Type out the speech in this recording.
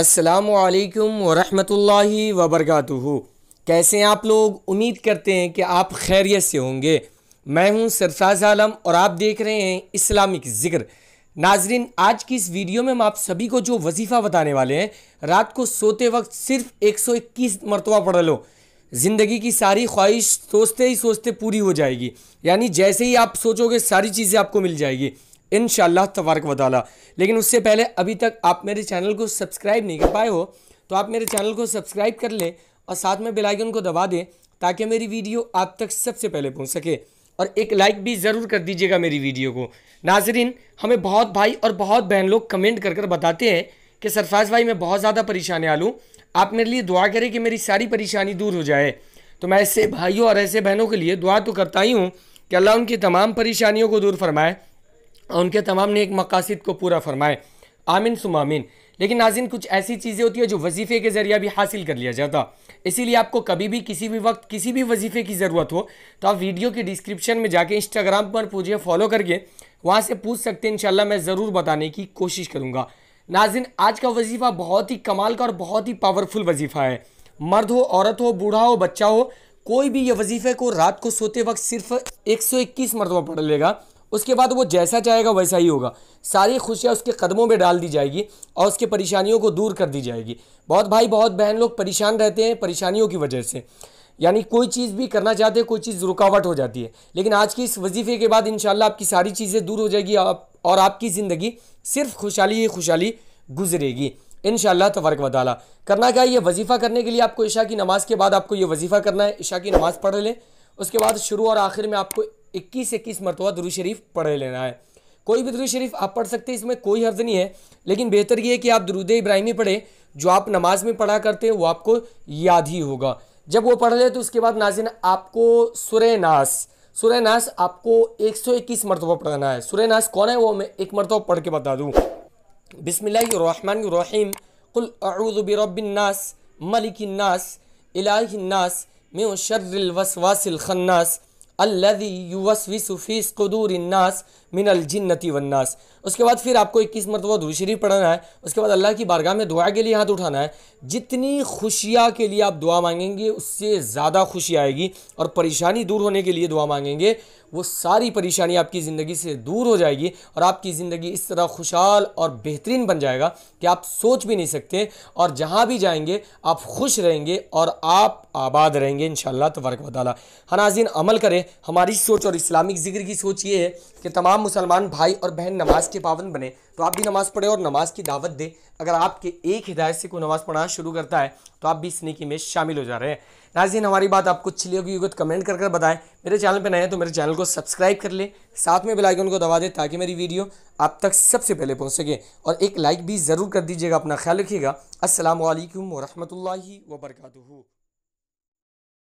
असलकम वरहमतुल्लाहि वबरकातुहु कैसे हैं आप लोग उम्मीद करते हैं कि आप खैरियत से होंगे मैं हूं सरफराज आलम और आप देख रहे हैं इस्लामिक ज़िक्र नाजरीन आज की इस वीडियो में हम आप सभी को जो वजीफ़ा बताने वाले हैं रात को सोते वक्त सिर्फ 121 मरतबा पढ़ लो ज़िंदगी की सारी ख्वाहिश सोचते ही सोचते पूरी हो जाएगी यानी जैसे ही आप सोचोगे सारी चीज़ें आपको मिल जाएगी इन तबारक वाली लेकिन उससे पहले अभी तक आप मेरे चैनल को सब्सक्राइब नहीं कर पाए हो तो आप मेरे चैनल को सब्सक्राइब कर लें और साथ में बेलाइकन को दबा दें ताकि मेरी वीडियो आप तक सबसे पहले पहुँच सके और एक लाइक भी ज़रूर कर दीजिएगा मेरी वीडियो को नाजरीन हमें बहुत भाई और बहुत बहन लोग कमेंट कर कर बताते हैं कि सरफराज भाई मैं बहुत ज़्यादा परेशान आ लूँ आप मेरे लिए दुआ करें कि मेरी सारी परेशानी दूर हो जाए तो मैं ऐसे भाइयों और ऐसे बहनों के लिए दुआ तो करता ही हूँ कि अल्लाह उनकी तमाम परेशानियों को दूर फरमाए और उनके तमाम ने एक मकासद को पूरा फरमाए आमिन सुमामिन लेकिन नाजिन कुछ ऐसी चीज़ें होती है जो वजीफ़े के ज़रिए भी हासिल कर लिया जाता इसीलिए आपको कभी भी किसी भी वक्त किसी भी वजीफ़े की ज़रूरत हो तो आप वीडियो के डिस्क्रिप्शन में जाके इंस्टाग्राम पर पूछिए फॉलो करके वहाँ से पूछ सकते हैं इनशाला मैं ज़रूर बताने की कोशिश करूँगा नाजिन आज का वजीफ़ा बहुत ही कमाल का और बहुत ही पावरफुल वजीफ़ा है मर्द हो औरत हो बूढ़ा हो बच्चा हो कोई भी ये वजीफ़े को रात को सोते वक्त सिर्फ एक इक्कीस मरतबा पढ़ लेगा उसके बाद वो जैसा चाहेगा वैसा ही होगा सारी खुशियाँ उसके कदमों में डाल दी जाएगी और उसके परेशानियों को दूर कर दी जाएगी बहुत भाई बहुत बहन लोग परेशान रहते हैं परेशानियों की वजह से यानी कोई चीज़ भी करना चाहते हैं कोई चीज़ रुकावट हो जाती है लेकिन आज की इस वजीफ़े के बाद इन आपकी सारी चीज़ें दूर हो जाएगी आप और आपकी ज़िंदगी सिर्फ खुशहाली ही खुशहाली गुजरेगी इन तबरक वाली करना क्या ये वजीफ़ा करने के लिए आपको ईशा की नमाज़ के बाद आपको ये वजीफ़ा करना है ईशा की नमाज़ पढ़ लें उसके बाद शुरू और आखिर में आपको इक्कीस इक्कीस मरतबा दुरू शरीफ पढ़ लेना है कोई भी दुरू शरीफ आप पढ़ सकते हैं इसमें कोई हर्ज नहीं है लेकिन बेहतर यह है कि आप दरुद इब्राहिमी पढ़ें जो आप नमाज में पढ़ा करते हैं वो आपको याद ही होगा जब वो पढ़ ले तो उसके बाद नाजिन आपको सुर नास नास आपको एक सौ इक्कीस मरतबा पढ़ना है सुर नास कौन है वो मैं एक मरतबा पढ़ के बता दूँ बिसमीम कुलबिरबिननास मलिकन्नास इलाहन्नास में अल्लदी युवसवी सुफीस इन्नास मिनल जिन्नति वन्नास उसके बाद फिर आपको इक्कीस मरतबा दुरूद शरीफ पढ़ना है उसके बाद अल्लाह की बारगाह में दुआ के लिए हाथ उठाना है जितनी खुशियाँ के लिए आप दुआ मांगेंगे उससे ज़्यादा खुशी आएगी और परेशानी दूर होने के लिए दुआ मांगेंगे वो सारी परेशानी आपकी ज़िंदगी से दूर हो जाएगी और आपकी ज़िंदगी इस तरह खुशहाल और बेहतरीन बन जाएगा कि आप सोच भी नहीं सकते और जहाँ भी जाएंगे आप खुश रहेंगे और आप आबाद रहेंगे इन शाला तबरक वाली हनाजिन अमल करें हमारी सोच और इस्लामिक जिक्र की सोच ये है कि तमाम मुसलमान भाई और बहन नमाज के पावन बने तो आप भी नमाज़ पढ़े और नमाज की दावत दे अगर आपके एक हिदायत से कोई नमाज़ पढ़ना शुरू करता है तो आप भी इस नीकी में शामिल हो जा रहे हैं नाजीन हमारी बात आपको अच्छी लगी होगी तो कमेंट कर कर बताएं मेरे चैनल पर नए हैं तो मेरे चैनल को सब्सक्राइब कर लें साथ में बेलाइकन को दबा दें ताकि मेरी वीडियो आप तक सबसे पहले पहुँच सके और एक लाइक भी ज़रूर कर दीजिएगा अपना ख्याल रखिएगा असल वरहमल वर्का